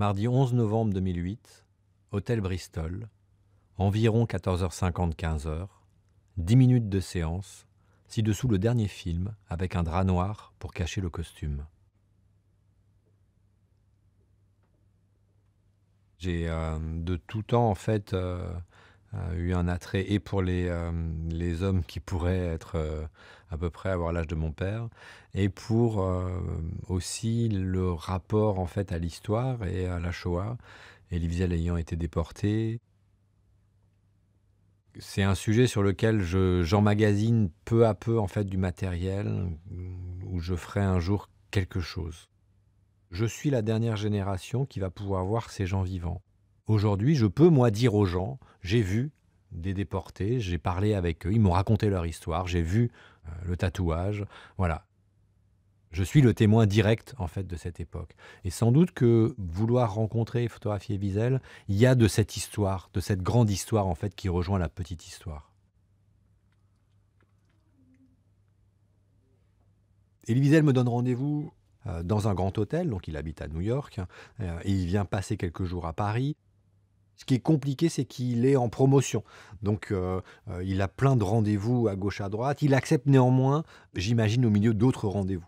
mardi 11 novembre 2008, hôtel Bristol, environ 14h50-15h, 10 minutes de séance, ci-dessous le dernier film avec un drap noir pour cacher le costume. J'ai euh, de tout temps en fait euh, a eu un attrait et pour les, euh, hommes qui pourraient être euh, à peu près avoir l'âge de mon père, et pour euh, aussi le rapport en fait à l'histoire et à la Shoah, et Wiesel ayant été déporté. C'est un sujet sur lequel j'emmagasine peu à peu en fait du matériel où je ferai un jour quelque chose. Je suis la dernière génération qui va pouvoir voir ces gens vivants. Aujourd'hui, je peux moi dire aux gens, j'ai vu des déportés, j'ai parlé avec eux, ils m'ont raconté leur histoire, j'ai vu euh, le tatouage, voilà. Je suis le témoin direct en fait de cette époque. Et sans doute que vouloir rencontrer et photographier Wiesel, il y a de cette histoire, de cette grande histoire en fait qui rejoint la petite histoire. Elie Wiesel me donne rendez-vous euh, dans un grand hôtel, donc il habite à New York, euh, et il vient passer quelques jours à Paris. Ce qui est compliqué, c'est qu'il est en promotion. Donc, euh, euh, il a plein de rendez-vous à gauche, à droite. Il accepte néanmoins, j'imagine, au milieu d'autres rendez-vous.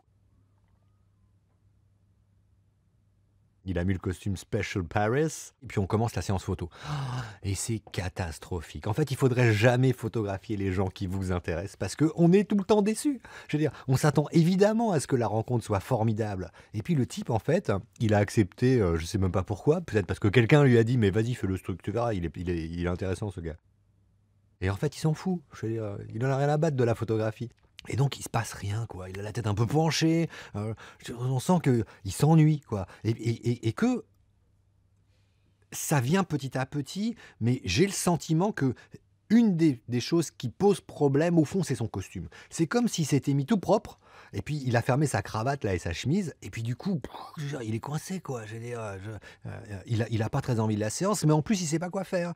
Il a mis le costume Special Paris. Et puis on commence la séance photo. Et c'est catastrophique. En fait, il faudrait jamais photographier les gens qui vous intéressent parce qu'on est tout le temps déçu. Je veux dire, on s'attend évidemment à ce que la rencontre soit formidable. Et puis le type, en fait, il a accepté, euh, je ne sais même pas pourquoi, peut-être parce que quelqu'un lui a dit, mais vas-y, fais le truc, tu verras, il est, il est, intéressant ce gars. Et en fait, il s'en fout. Je veux il n'en a rien à battre de la photographie. Et donc il se passe rien quoi. Il a la tête un peu penchée. Euh, on sent que il s'ennuie quoi. Et, que ça vient petit à petit. Mais j'ai le sentiment que une des, choses qui pose problème au fond, c'est son costume. C'est comme s'il s'était mis tout propre. Et puis il a fermé sa cravate là et sa chemise. Et puis du coup, il est coincé quoi. Je euh, il, a, il a pas très envie de la séance, mais en plus il sait pas quoi faire.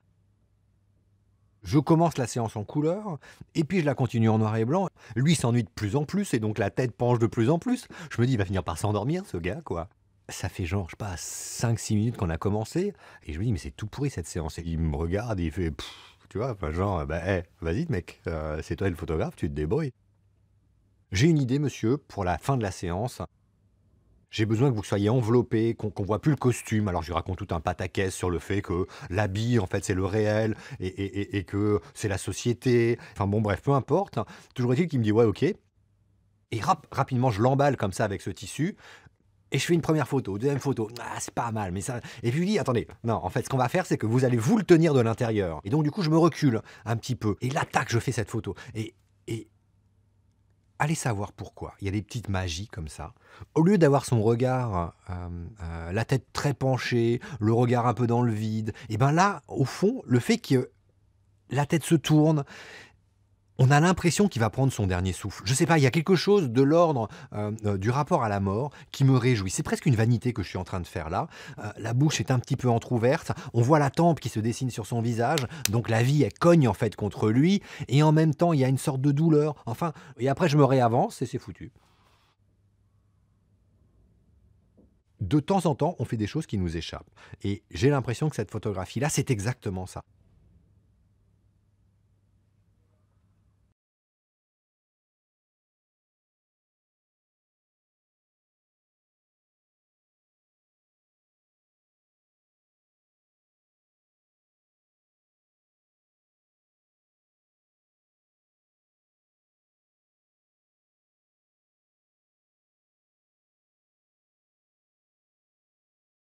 Je commence la séance en couleur, et puis je la continue en noir et blanc. Lui s'ennuie de plus en plus, et donc la tête penche de plus en plus. Je me dis, il va finir par s'endormir, ce gars, quoi. Ça fait genre, je sais pas, 5-6 minutes qu'on a commencé, et je me dis, mais c'est tout pourri cette séance. il me regarde, il fait, tu vois, enfin, genre, bah, eh, vas-y, mec, euh, c'est toi le photographe, tu te débrouilles. J'ai une idée, monsieur, pour la fin de la séance. J'ai besoin que vous soyez enveloppé, qu'on ne voit plus le costume. Alors je lui raconte tout un pataquès sur le fait que l'habit, en fait, c'est le réel et, que c'est la société. Enfin bon, bref, peu importe. Toujours est-il qu'il me dit ouais, ok. Et rapidement, je l'emballe comme ça avec ce tissu. Et je fais une première photo, deuxième photo, ah, c'est pas mal, mais ça. Et puis je dis, attendez, non, en fait, ce qu'on va faire, c'est que vous allez vous le tenir de l'intérieur. Et donc, du coup, je me recule un petit peu. Et là, je fais cette photo. Et, et, allez savoir pourquoi. Il y a des petites magies comme ça. Au lieu d'avoir son regard, euh, euh, la tête très penchée, le regard un peu dans le vide, et eh bien là, au fond, le fait que la tête se tourne, on a l'impression qu'il va prendre son dernier souffle. Je sais pas, il y a quelque chose de l'ordre euh, euh, du rapport à la mort qui me réjouit. C'est presque une vanité que je suis en train de faire là. Euh, la bouche est un petit peu entr'ouverte, on voit la tempe qui se dessine sur son visage, donc la vie, elle cogne en fait contre lui, et en même temps, il y a une sorte de douleur. Enfin, et après, je me réavance et c'est foutu. De temps en temps, on fait des choses qui nous échappent. Et j'ai l'impression que cette photographie-là, c'est exactement ça.